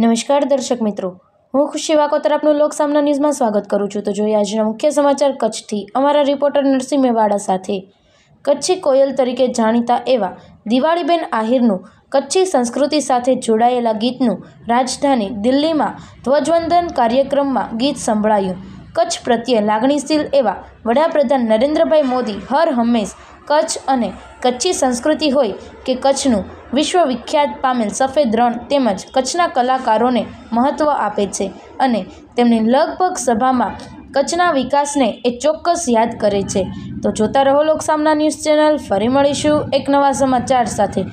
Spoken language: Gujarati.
નમસ્કાર દર્શક મિત્રો હું ખુશી વાકોતર આપનું લોક સામના ન્યૂઝમાં સ્વાગત કરું છું તો જોઈએ આજના મુખ્ય સમાચાર કચ્છથી અમારા રિપોર્ટર નરસિંહ મેવાડા સાથે કચ્છી કોયલ તરીકે જાણીતા એવા દિવાળીબેન આહિરનું કચ્છી સંસ્કૃતિ સાથે જોડાયેલા ગીતનું રાજધાની દિલ્હીમાં ધ્વજવંદન કાર્યક્રમમાં ગીત સંભળાયું કચ્છ પ્રત્યે લાગણીશીલ એવા વડાપ્રધાન નરેન્દ્રભાઈ મોદી હર હંમેશ કચ્છ અને કચ્છી સંસ્કૃતિ હોય કે કચ્છનું વિશ્વવિખ્યાત પામેલ સફેદ રણ તેમજ કચ્છના કલાકારોને મહત્ત્વ આપે છે અને તેમની લગભગ સભામાં કચ્છના વિકાસને એ ચોક્કસ યાદ કરે છે તો જોતા રહો લોકસામના ન્યૂઝ ચેનલ ફરી મળીશું એક નવા સમાચાર સાથે